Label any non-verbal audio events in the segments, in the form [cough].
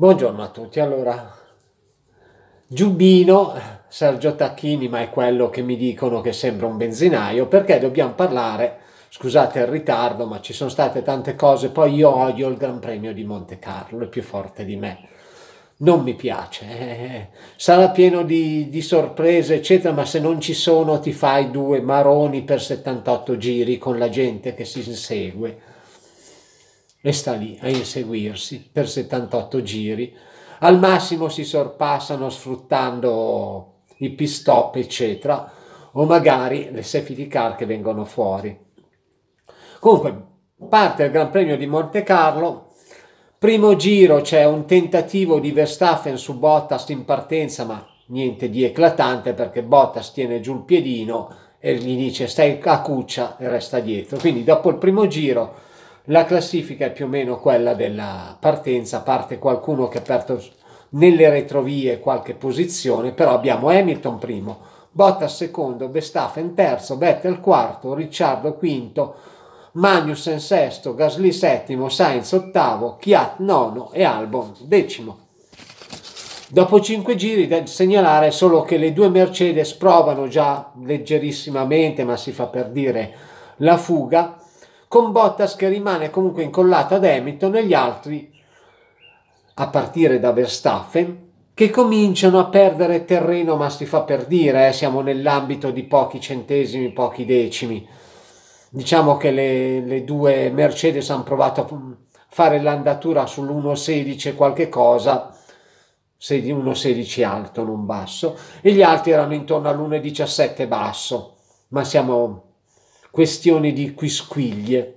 Buongiorno a tutti, allora Giubbino, Sergio Tacchini, ma è quello che mi dicono che sembra un benzinaio, perché dobbiamo parlare, scusate il ritardo, ma ci sono state tante cose, poi io odio il Gran Premio di Monte Carlo, è più forte di me, non mi piace, eh, eh. sarà pieno di, di sorprese eccetera, ma se non ci sono ti fai due maroni per 78 giri con la gente che si insegue e sta lì a inseguirsi per 78 giri. Al massimo si sorpassano sfruttando i pistop, eccetera, o magari le safety car che vengono fuori. Comunque, parte il Gran Premio di Monte Carlo. Primo giro c'è un tentativo di Verstappen su Bottas in partenza, ma niente di eclatante perché Bottas tiene giù il piedino e gli dice stai a cuccia e resta dietro. Quindi dopo il primo giro la classifica è più o meno quella della partenza, a parte qualcuno che ha aperto nelle retrovie qualche posizione, però abbiamo Hamilton primo, Bottas secondo, Verstappen terzo, Vettel quarto, Ricciardo quinto, Magnussen sesto, Gasly settimo, Sainz ottavo, Chiat nono e Albon decimo. Dopo 5 giri da segnalare solo che le due Mercedes provano già leggerissimamente, ma si fa per dire, la fuga con Bottas che rimane comunque incollato ad Hamilton e gli altri, a partire da Verstappen, che cominciano a perdere terreno, ma si fa per dire, eh, siamo nell'ambito di pochi centesimi, pochi decimi. Diciamo che le, le due Mercedes hanno provato a fare l'andatura sull'1.16 qualche cosa, 1.16 alto, non basso, e gli altri erano intorno all'1.17 basso, ma siamo questioni di quisquiglie.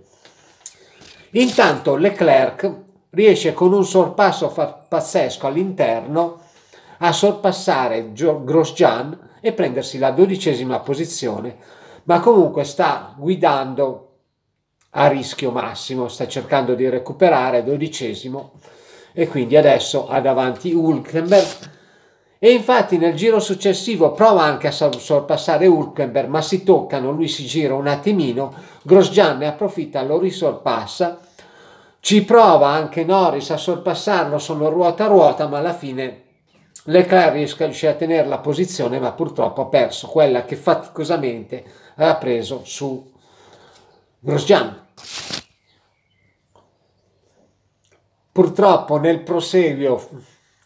Intanto Leclerc riesce con un sorpasso pazzesco all'interno a sorpassare Grosjean e prendersi la dodicesima posizione, ma comunque sta guidando a rischio massimo, sta cercando di recuperare dodicesimo e quindi adesso ha davanti Hulkenberg e infatti nel giro successivo prova anche a sorpassare Hulkenberg, ma si toccano, lui si gira un attimino, Grosjean ne approfitta, lo risorpassa, ci prova anche Norris a sorpassarlo, sono ruota a ruota, ma alla fine Leclerc riesce a tenere la posizione, ma purtroppo ha perso quella che faticosamente ha preso su Grosjean. Purtroppo nel proseguio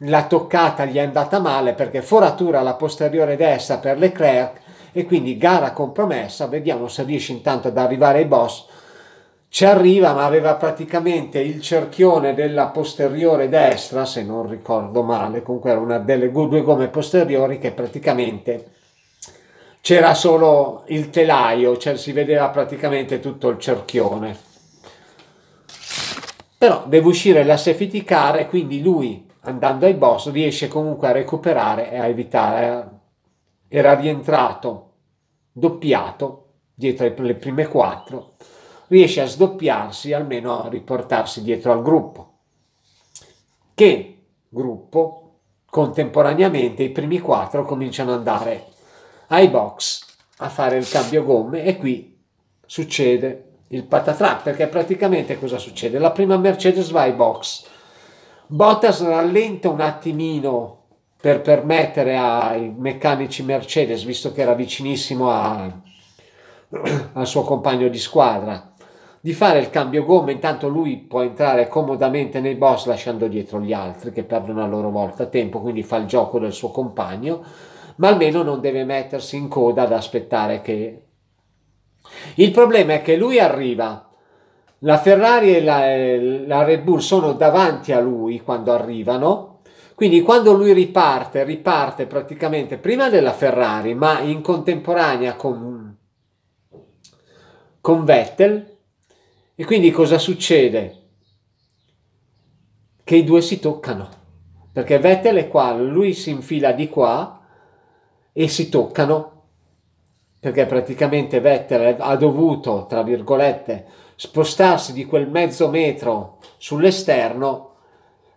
la toccata gli è andata male perché foratura la posteriore destra per Leclerc e quindi gara compromessa, vediamo se riesce intanto ad arrivare ai boss. Ci arriva ma aveva praticamente il cerchione della posteriore destra, se non ricordo male, comunque era una delle due gomme posteriori che praticamente c'era solo il telaio, cioè si vedeva praticamente tutto il cerchione. Però deve uscire la safety car e quindi lui andando ai boss riesce comunque a recuperare e a evitare. Eh, era rientrato doppiato dietro le prime quattro, riesce a sdoppiarsi, almeno a riportarsi dietro al gruppo. Che gruppo contemporaneamente i primi quattro cominciano ad andare ai box a fare il cambio gomme e qui succede il patatrack perché praticamente cosa succede? La prima Mercedes va ai box Bottas rallenta un attimino per permettere ai meccanici Mercedes, visto che era vicinissimo a, al suo compagno di squadra, di fare il cambio gomma, intanto lui può entrare comodamente nei boss lasciando dietro gli altri che perdono a loro volta tempo, quindi fa il gioco del suo compagno, ma almeno non deve mettersi in coda ad aspettare che... Il problema è che lui arriva la Ferrari e la, la Red Bull sono davanti a lui quando arrivano, quindi quando lui riparte, riparte praticamente prima della Ferrari, ma in contemporanea con, con, Vettel. E quindi cosa succede? Che i due si toccano, perché Vettel è qua, lui si infila di qua e si toccano, perché praticamente Vettel ha dovuto, tra virgolette, spostarsi di quel mezzo metro sull'esterno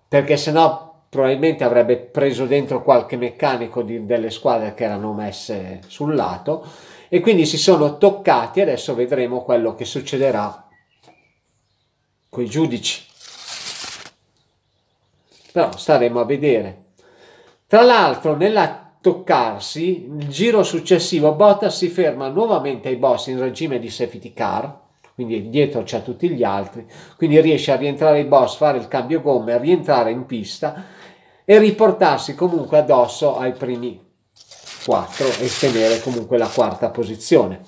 perché sennò probabilmente avrebbe preso dentro qualche meccanico di, delle squadre che erano messe sul lato e quindi si sono toccati adesso vedremo quello che succederà con i giudici però staremo a vedere tra l'altro nella toccarsi il giro successivo Bottas si ferma nuovamente ai boss in regime di safety car quindi dietro c'è tutti gli altri, quindi riesce a rientrare in boss, fare il cambio gomme, a rientrare in pista e riportarsi comunque addosso ai primi 4 e tenere comunque la quarta posizione.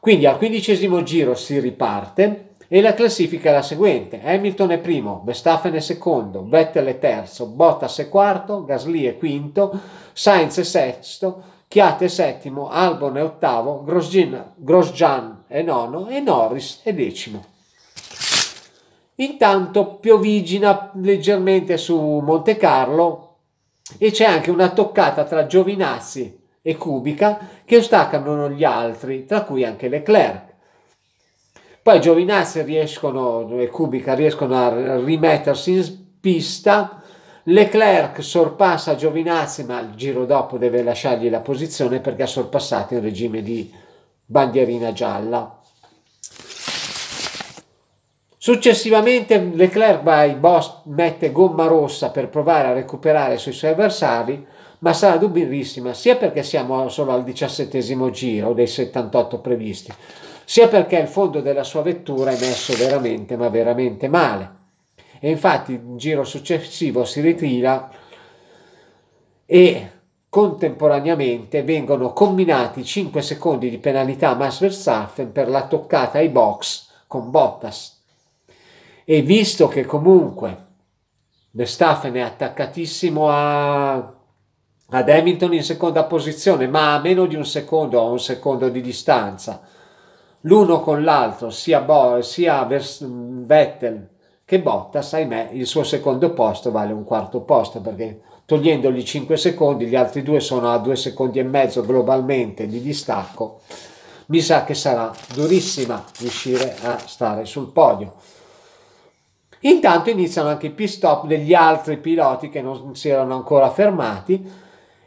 Quindi al quindicesimo giro si riparte e la classifica è la seguente. Hamilton è primo, Verstappen è secondo, Vettel è terzo, Bottas è quarto, Gasly è quinto, Sainz è sesto, Chiate è settimo, Albon è ottavo, Grosjean, Grosjean è nono e Norris è decimo. Intanto piovigina leggermente su Monte Carlo e c'è anche una toccata tra Giovinazzi e Kubica che ostacolano gli altri, tra cui anche Leclerc. Poi Giovinazzi riescono, e Kubica riescono a rimettersi in pista. Leclerc sorpassa Giovinazzi, ma il giro dopo deve lasciargli la posizione perché ha sorpassato il regime di bandierina gialla. Successivamente Leclerc va ai boss, mette gomma rossa per provare a recuperare sui suoi avversari, ma sarà dubbiissima sia perché siamo solo al diciassettesimo giro dei 78 previsti, sia perché il fondo della sua vettura è messo veramente ma veramente male. E infatti il giro successivo si ritira e Contemporaneamente vengono combinati 5 secondi di penalità a Max Verstappen per la toccata ai box con Bottas. E visto che comunque Verstappen è attaccatissimo a ad Hamilton in seconda posizione, ma a meno di un secondo o un secondo di distanza. L'uno con l'altro, sia, Bo, sia Vers- Vettel che Bottas, ahimè, il suo secondo posto vale un quarto posto perché togliendogli 5 secondi, gli altri due sono a 2 secondi e mezzo globalmente di distacco. Mi sa che sarà durissima riuscire a stare sul podio. Intanto iniziano anche i pit stop degli altri piloti che non si erano ancora fermati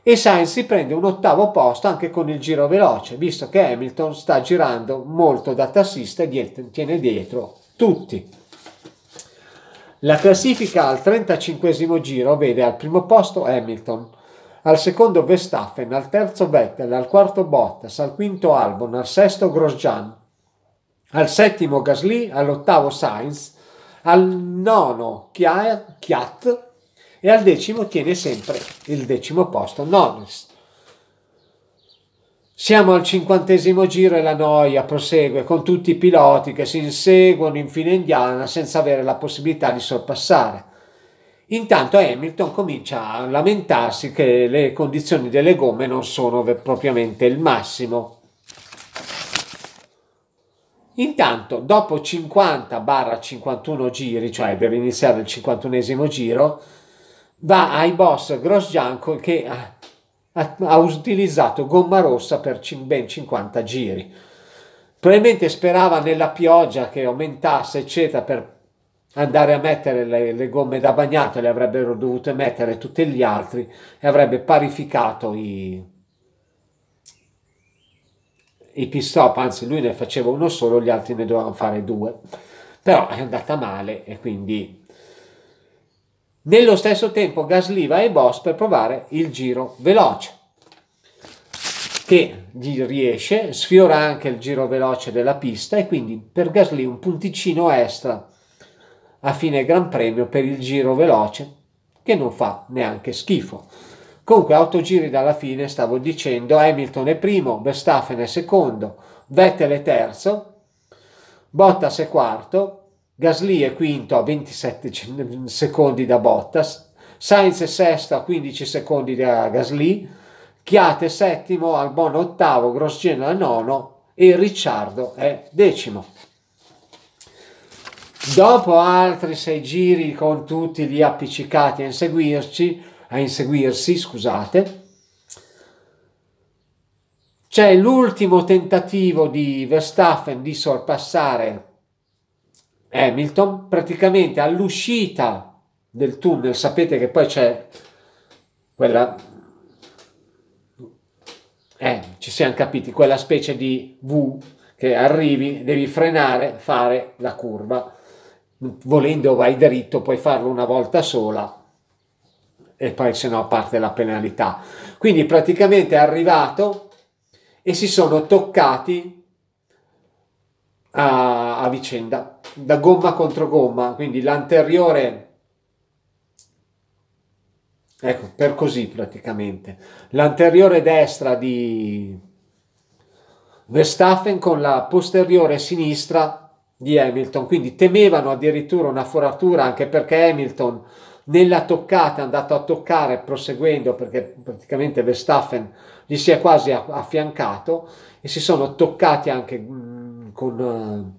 e Sainz si prende un ottavo posto anche con il giro veloce, visto che Hamilton sta girando molto da tassista e tiene dietro tutti. La classifica al 35 giro vede al primo posto Hamilton, al secondo Verstappen, al terzo Vettel, al quarto Bottas, al quinto Albon, al sesto Grosjean, al settimo Gasly, all'ottavo Sainz, al nono Chiat e al decimo tiene sempre il decimo posto Norris. Siamo al cinquantesimo giro e la noia prosegue con tutti i piloti che si inseguono in fila indiana senza avere la possibilità di sorpassare. Intanto Hamilton comincia a lamentarsi che le condizioni delle gomme non sono propriamente il massimo. Intanto, dopo 50-51 giri, cioè deve iniziare il 51esimo giro, va ai boss Grosgianco che ah, ha utilizzato gomma rossa per ben 50 giri. Probabilmente sperava nella pioggia che aumentasse, eccetera, per andare a mettere le, le gomme da bagnato, le avrebbero dovute mettere tutti gli altri e avrebbe parificato i, i pistop, anzi lui ne faceva uno solo, gli altri ne dovevano fare due. Però è andata male e quindi nello stesso tempo Gasly va ai boss per provare il giro veloce, che gli riesce, sfiora anche il giro veloce della pista e quindi per Gasly un punticino extra a fine Gran Premio per il giro veloce che non fa neanche schifo. Comunque, a 8 giri dalla fine, stavo dicendo, Hamilton è primo, Verstappen è secondo, Vettel è terzo, Bottas è quarto, Gasly è quinto a 27 [laughs] secondi da Bottas, Sainz è sesto a 15 secondi da Gasly, Chiate settimo, Albon ottavo, Grosjean nono e Ricciardo è decimo. Dopo altri sei giri con tutti gli appiccicati a inseguirci, a inseguirsi, scusate, c'è l'ultimo tentativo di Verstappen di sorpassare Hamilton praticamente all'uscita del tunnel, sapete che poi c'è quella, eh, ci siamo capiti, quella specie di V che arrivi, devi frenare, fare la curva, volendo vai dritto, puoi farlo una volta sola e poi se no parte la penalità. Quindi praticamente è arrivato e si sono toccati a, a vicenda da gomma contro gomma, quindi l'anteriore ecco per così praticamente l'anteriore destra di Verstappen con la posteriore sinistra di Hamilton quindi temevano addirittura una foratura anche perché Hamilton nella toccata è andato a toccare proseguendo perché praticamente Verstappen gli si è quasi affiancato e si sono toccati anche mm, con eh,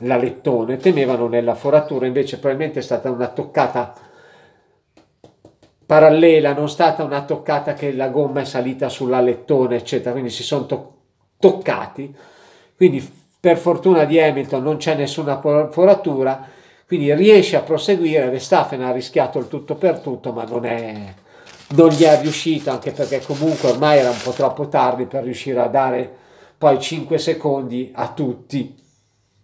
la lettone, temevano nella foratura, invece probabilmente è stata una toccata parallela, non stata una toccata che la gomma è salita sulla lettone, eccetera, quindi si sono to toccati. Quindi per fortuna di Hamilton non c'è nessuna foratura, quindi riesce a proseguire, Verstappen ha rischiato il tutto per tutto, ma non, è, non gli è riuscito, anche perché comunque ormai era un po' troppo tardi per riuscire a dare poi 5 secondi a tutti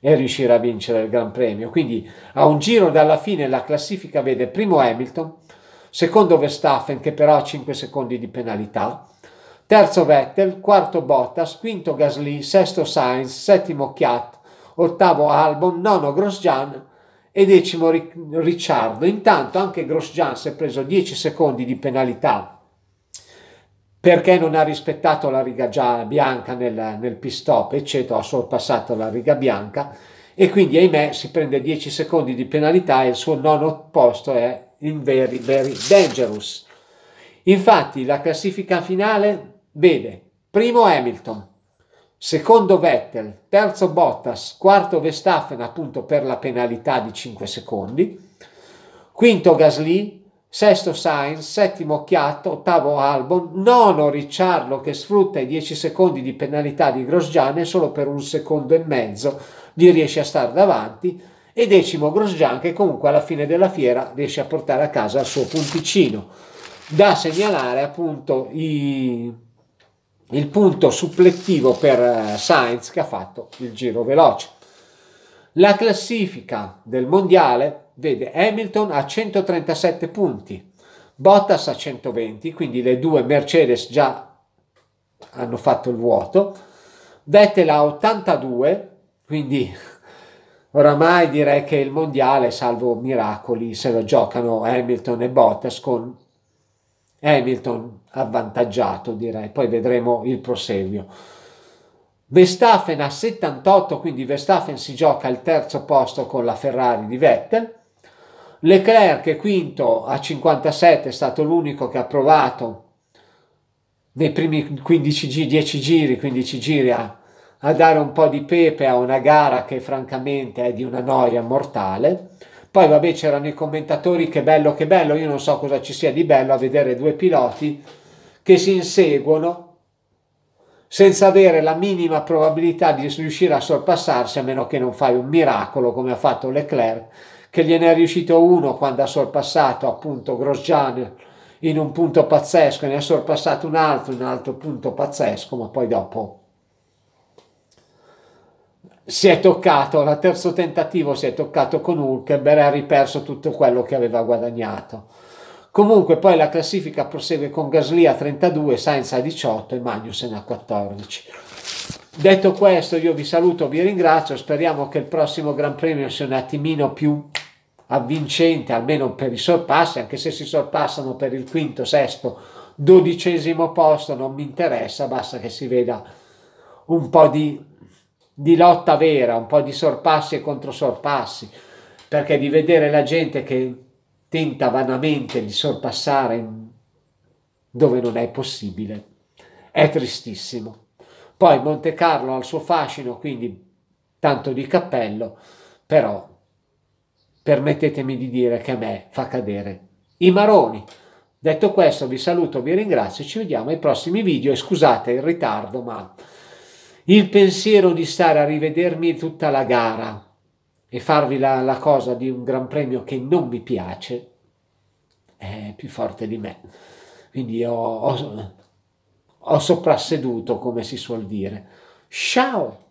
e riuscirà a vincere il Gran Premio. Quindi a un giro dalla fine la classifica vede primo Hamilton, secondo Verstappen che però ha 5 secondi di penalità, terzo Vettel, quarto Bottas, quinto Gasly, sesto Sainz, settimo Chiat, ottavo Albon, nono Grosjean e decimo Ricciardo. Intanto anche Grosjean si è preso 10 secondi di penalità perché non ha rispettato la riga già bianca nel, nel pit stop, eccetera, ha sorpassato la riga bianca e quindi ahimè si prende 10 secondi di penalità e il suo nono posto è in very very dangerous. Infatti la classifica finale vede primo Hamilton, secondo Vettel, terzo Bottas, quarto Verstappen appunto per la penalità di 5 secondi, quinto Gasly, sesto Sainz, settimo Chiatto, ottavo Albon, nono Ricciardo che sfrutta i 10 secondi di penalità di Grosjean e solo per un secondo e mezzo gli riesce a stare davanti e decimo Grosjean che comunque alla fine della fiera riesce a portare a casa il suo punticino. Da segnalare appunto i, il punto supplettivo per eh, Sainz che ha fatto il giro veloce. La classifica del mondiale vede Hamilton a 137 punti, Bottas a 120, quindi le due Mercedes già hanno fatto il vuoto, Vettel a 82, quindi oramai direi che il mondiale, salvo miracoli, se lo giocano Hamilton e Bottas con Hamilton avvantaggiato, direi. Poi vedremo il proseguio. Verstappen a 78, quindi Verstappen si gioca al terzo posto con la Ferrari di Vettel. Leclerc è quinto a 57, è stato l'unico che ha provato nei primi 15 giri, 10 giri, 15 giri a, a dare un po' di pepe a una gara che francamente è di una noia mortale. Poi vabbè c'erano i commentatori, che bello, che bello, io non so cosa ci sia di bello a vedere due piloti che si inseguono senza avere la minima probabilità di riuscire a sorpassarsi a meno che non fai un miracolo come ha fatto Leclerc che gliene è riuscito uno quando ha sorpassato appunto Grosjean in un punto pazzesco, ne ha sorpassato un altro, in un altro punto pazzesco, ma poi dopo si è toccato, al terzo tentativo si è toccato con Hulkenberg e ha riperso tutto quello che aveva guadagnato. Comunque poi la classifica prosegue con Gasly a 32, Sainz a 18 e Magnussen a 14. Detto questo io vi saluto, vi ringrazio, speriamo che il prossimo Gran Premio sia un attimino più avvincente almeno per i sorpassi, anche se si sorpassano per il quinto, sesto, dodicesimo posto, non mi interessa, basta che si veda un po' di, di lotta vera, un po' di sorpassi e controsorpassi, perché di vedere la gente che tenta vanamente di sorpassare dove non è possibile è tristissimo. Poi Monte Carlo ha il suo fascino, quindi tanto di cappello, però permettetemi di dire che a me fa cadere i maroni. Detto questo vi saluto, vi ringrazio, ci vediamo ai prossimi video e scusate il ritardo ma il pensiero di stare a rivedermi tutta la gara e farvi la, la cosa di un gran premio che non mi piace è più forte di me. Quindi ho, ho, ho soprasseduto come si suol dire. Ciao!